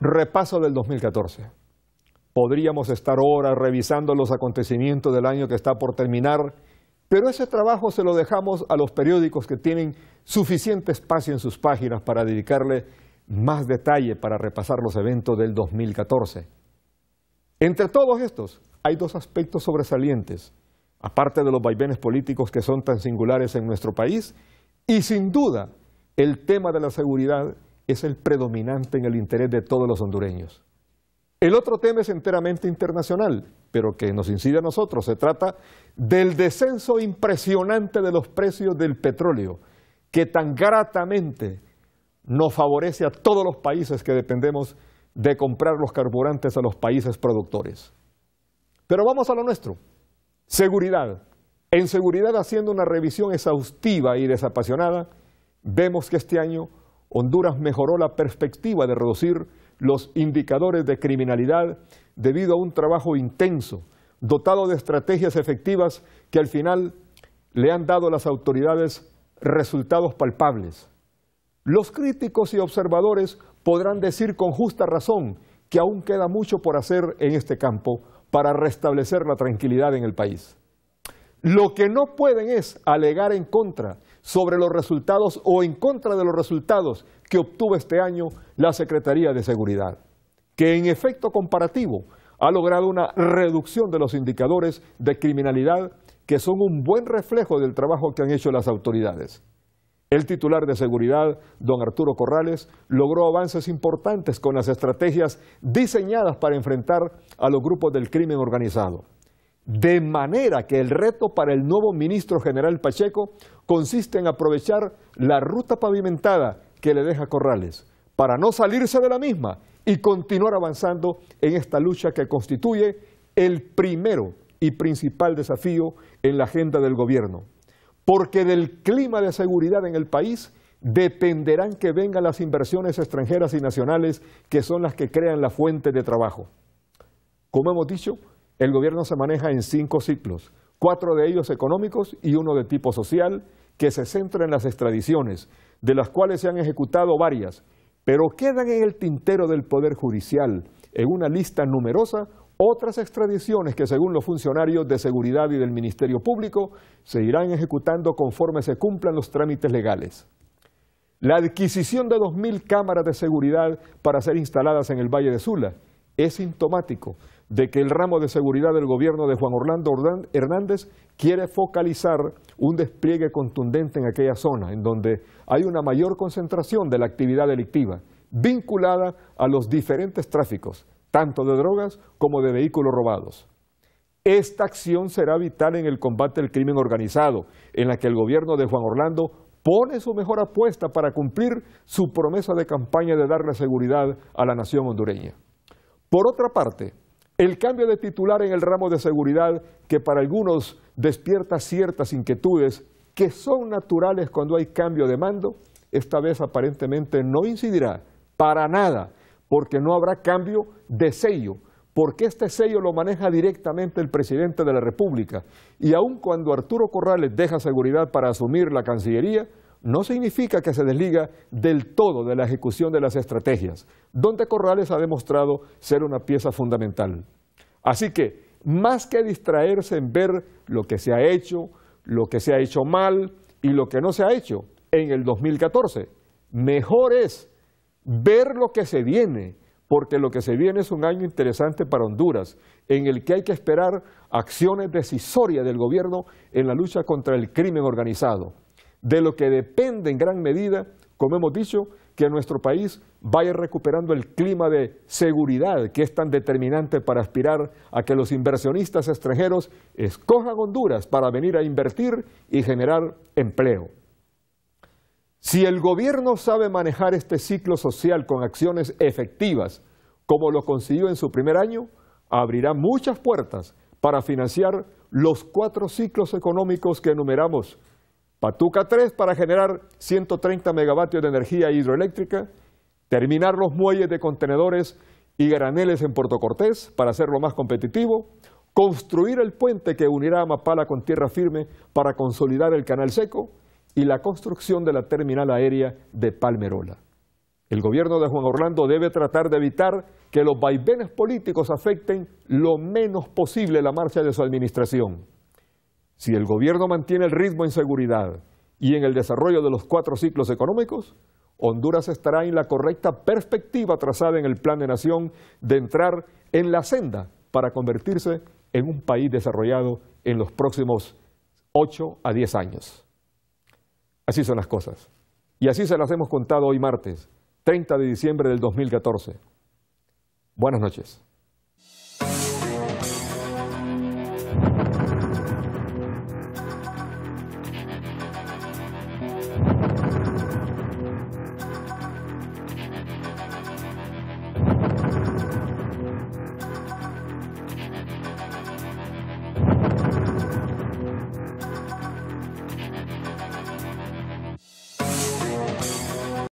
Repaso del 2014. Podríamos estar ahora revisando los acontecimientos del año que está por terminar, pero ese trabajo se lo dejamos a los periódicos que tienen suficiente espacio en sus páginas para dedicarle más detalle para repasar los eventos del 2014. Entre todos estos hay dos aspectos sobresalientes, aparte de los vaivenes políticos que son tan singulares en nuestro país, y sin duda el tema de la seguridad es el predominante en el interés de todos los hondureños. El otro tema es enteramente internacional, pero que nos incide a nosotros. Se trata del descenso impresionante de los precios del petróleo, que tan gratamente nos favorece a todos los países que dependemos de comprar los carburantes a los países productores. Pero vamos a lo nuestro. Seguridad. En seguridad, haciendo una revisión exhaustiva y desapasionada, vemos que este año Honduras mejoró la perspectiva de reducir los indicadores de criminalidad debido a un trabajo intenso, dotado de estrategias efectivas que al final le han dado a las autoridades resultados palpables. Los críticos y observadores podrán decir con justa razón que aún queda mucho por hacer en este campo para restablecer la tranquilidad en el país. Lo que no pueden es alegar en contra sobre los resultados o en contra de los resultados que obtuvo este año la Secretaría de Seguridad, que en efecto comparativo ha logrado una reducción de los indicadores de criminalidad que son un buen reflejo del trabajo que han hecho las autoridades. El titular de seguridad, don Arturo Corrales, logró avances importantes con las estrategias diseñadas para enfrentar a los grupos del crimen organizado. De manera que el reto para el nuevo ministro general Pacheco consiste en aprovechar la ruta pavimentada que le deja Corrales para no salirse de la misma y continuar avanzando en esta lucha que constituye el primero y principal desafío en la agenda del gobierno. Porque del clima de seguridad en el país dependerán que vengan las inversiones extranjeras y nacionales que son las que crean la fuente de trabajo. Como hemos dicho, el gobierno se maneja en cinco ciclos, cuatro de ellos económicos y uno de tipo social, que se centra en las extradiciones, de las cuales se han ejecutado varias, pero quedan en el tintero del Poder Judicial, en una lista numerosa, otras extradiciones que según los funcionarios de seguridad y del Ministerio Público se irán ejecutando conforme se cumplan los trámites legales. La adquisición de 2.000 cámaras de seguridad para ser instaladas en el Valle de Sula es sintomático de que el ramo de seguridad del gobierno de Juan Orlando Hernández quiere focalizar un despliegue contundente en aquella zona, en donde hay una mayor concentración de la actividad delictiva vinculada a los diferentes tráficos, tanto de drogas como de vehículos robados. Esta acción será vital en el combate al crimen organizado, en la que el gobierno de Juan Orlando pone su mejor apuesta para cumplir su promesa de campaña de darle seguridad a la nación hondureña. Por otra parte, el cambio de titular en el ramo de seguridad, que para algunos despierta ciertas inquietudes que son naturales cuando hay cambio de mando, esta vez aparentemente no incidirá para nada, porque no habrá cambio de sello, porque este sello lo maneja directamente el presidente de la República. Y aun cuando Arturo Corrales deja seguridad para asumir la Cancillería, no significa que se desliga del todo de la ejecución de las estrategias, donde Corrales ha demostrado ser una pieza fundamental. Así que, más que distraerse en ver lo que se ha hecho, lo que se ha hecho mal y lo que no se ha hecho en el 2014, mejor es ver lo que se viene, porque lo que se viene es un año interesante para Honduras, en el que hay que esperar acciones decisorias del gobierno en la lucha contra el crimen organizado de lo que depende en gran medida, como hemos dicho, que nuestro país vaya recuperando el clima de seguridad que es tan determinante para aspirar a que los inversionistas extranjeros escojan Honduras para venir a invertir y generar empleo. Si el gobierno sabe manejar este ciclo social con acciones efectivas, como lo consiguió en su primer año, abrirá muchas puertas para financiar los cuatro ciclos económicos que enumeramos Patuca 3 para generar 130 megavatios de energía hidroeléctrica, terminar los muelles de contenedores y graneles en Puerto Cortés para hacerlo más competitivo, construir el puente que unirá Amapala con tierra firme para consolidar el canal seco y la construcción de la terminal aérea de Palmerola. El gobierno de Juan Orlando debe tratar de evitar que los vaivenes políticos afecten lo menos posible la marcha de su administración. Si el gobierno mantiene el ritmo en seguridad y en el desarrollo de los cuatro ciclos económicos, Honduras estará en la correcta perspectiva trazada en el Plan de Nación de entrar en la senda para convertirse en un país desarrollado en los próximos 8 a 10 años. Así son las cosas. Y así se las hemos contado hoy martes, 30 de diciembre del 2014. Buenas noches.